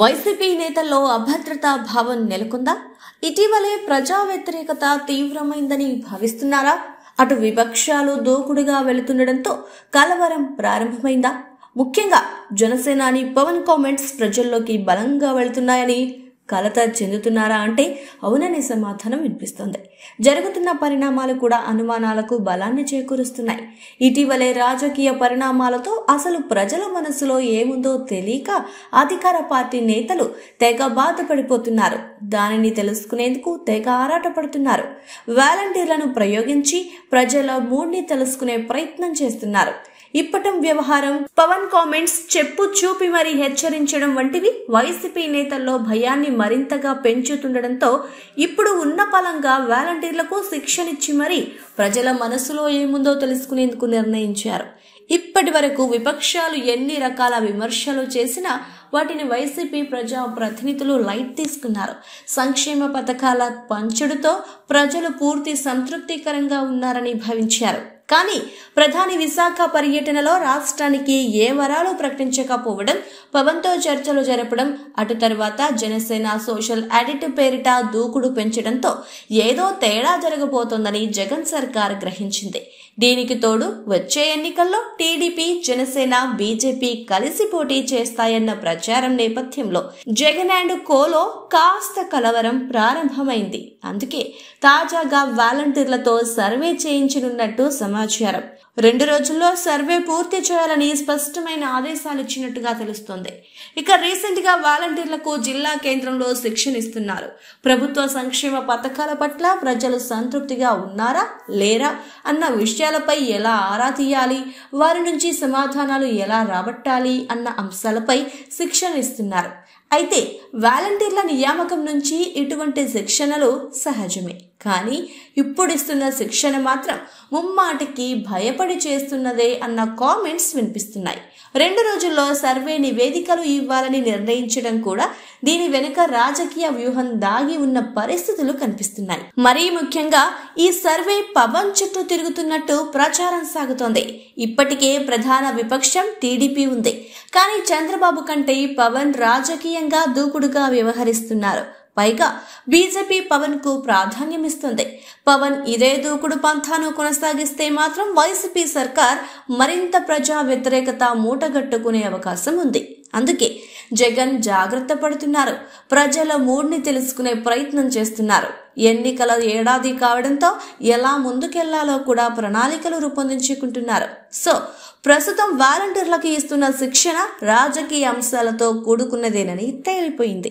YCP నేతల్లో అభద్రతా భావం నెలకొందా ఇటీవలే ప్రజా వ్యతిరేకత తీవ్రమైందని భావిస్తున్నారా అటు విపక్షాలు దూకుడుగా వెళుతుండటంతో కలవరం ప్రారంభమైందా ముఖ్యంగా జనసేనాని పవన్ కామెంట్స్ ప్రజల్లోకి బలంగా వెళుతున్నాయని కలత చెందుతున్నారా అంటే అవుననే సమాధానం వినిపిస్తోంది జరుగుతున్న పరిణామాలు కూడా అనుమానాలకు బలాన్ని చేకూరుస్తున్నాయి ఇటీవలే రాజకీయ పరిణామాలతో అసలు ప్రజల మనసులో ఏముందో తెలియక అధికార పార్టీ నేతలు తెగ బాధపడిపోతున్నారు దానిని తెలుసుకునేందుకు తెగ ఆరాటపడుతున్నారు వాలంటీర్లను ప్రయోగించి ప్రజల మూడ్ని తెలుసుకునే ప్రయత్నం చేస్తున్నారు ఇప్పటం వ్యవహారం పవన్ కామెంట్స్ చెప్పు చూపి మరీ హెచ్చరించడం వంటివి వైసీపీ నేతల్లో భయాన్ని మరింతగా పెంచుతుండడంతో ఇప్పుడు ఉన్న పలంగా వాలంటీర్లకు శిక్షణిచ్చి మరీ ప్రజల మనసులో ఏముందో తెలుసుకునేందుకు నిర్ణయించారు ఇప్పటి వరకు విపక్షాలు ఎన్ని రకాల విమర్శలు చేసినా వాటిని వైసీపీ ప్రజా ప్రతినిధులు లైట్ తీసుకున్నారు సంక్షేమ పథకాల పంచుడుతో ప్రజలు పూర్తి సంతృప్తికరంగా ఉన్నారని భావించారు కానీ ప్రధాని విశాఖ పర్యటనలో రాష్ట్రానికి ఏ వరాలు ప్రకటించకపోవడం పవన్తో చర్చలు జరపడం అటు తర్వాత జనసేన సోషల్ యాడిట్ పేరిట దూకుడు పెంచడంతో ఏదో తేడా జరగబోతోందని జగన్ సర్కార్ గ్రహించింది దీనికి తోడు వచ్చే ఎన్నికల్లో టీడీపీ జనసేన బీజేపీ కలిసి పోటీ చేస్తాయన్న ప్రచారం నేపథ్యంలో జగన్ అండ్ కోలో కాస్త కలవరం ప్రారంభమైంది అందుకే తాజాగా వాలంటీర్లతో సర్వే చేయించనున్నట్టు సమాచారం సమాచారం రెండు రోజుల్లో సర్వే పూర్తి చేయాలని స్పష్టమైన ఆదేశాలు ఇచ్చినట్టుగా తెలుస్తోంది ఇక రీసెంట్గా వాలంటీర్లకు జిల్లా కేంద్రంలో శిక్షణ ఇస్తున్నారు ప్రభుత్వ సంక్షేమ పథకాల పట్ల ప్రజలు సంతృప్తిగా ఉన్నారా లేరా అన్న విషయాలపై ఎలా ఆరా తీయాలి వారి నుంచి సమాధానాలు ఎలా రాబట్టాలి అన్న అంశాలపై శిక్షణ ఇస్తున్నారు అయితే వాలంటీర్ల నియామకం నుంచి ఇటువంటి శిక్షణలు సహజమే కానీ ఇప్పుడు ఇస్తున్న శిక్షణ మాత్రం ముమ్మాటికి భయపడి పెట్టుబడి చేస్తున్నదే అన్న కామెంట్స్ వినిపిస్తున్నాయి రెండు రోజుల్లో సర్వే నివేదికలు ఇవ్వాలని నిర్ణయించడం కూడా దీని వెనుక రాజకీయ వ్యూహం దాగి ఉన్న పరిస్థితులు కనిపిస్తున్నాయి మరీ ముఖ్యంగా ఈ సర్వే పవన్ చుట్టూ తిరుగుతున్నట్టు ప్రచారం సాగుతోంది ఇప్పటికే ప్రధాన విపక్షం టీడీపీ ఉంది కానీ చంద్రబాబు కంటే పవన్ రాజకీయంగా దూకుడుగా వ్యవహరిస్తున్నారు పైగా బీజేపీ పవన్ కు ప్రాధాన్యమిస్తుంది పవన్ ఇదే దూకుడు పంథాను కొనసాగిస్తే మాత్రం వైసీపీ సర్కార్ మరింత ప్రజా వ్యతిరేకత మూటగట్టుకునే అవకాశం ఉంది అందుకే జగన్ జాగ్రత్త పడుతున్నారు ప్రజల మూడ్ని తెలుసుకునే ప్రయత్నం చేస్తున్నారు ఎన్నికల ఏడాది కావడంతో ఎలా ముందుకెళ్లాలో కూడా ప్రణాళికలు రూపొందించుకుంటున్నారు సో ప్రస్తుతం వాలంటీర్లకు ఇస్తున్న శిక్షణ రాజకీయ అంశాలతో కూడుకున్నదేనని తేలిపోయింది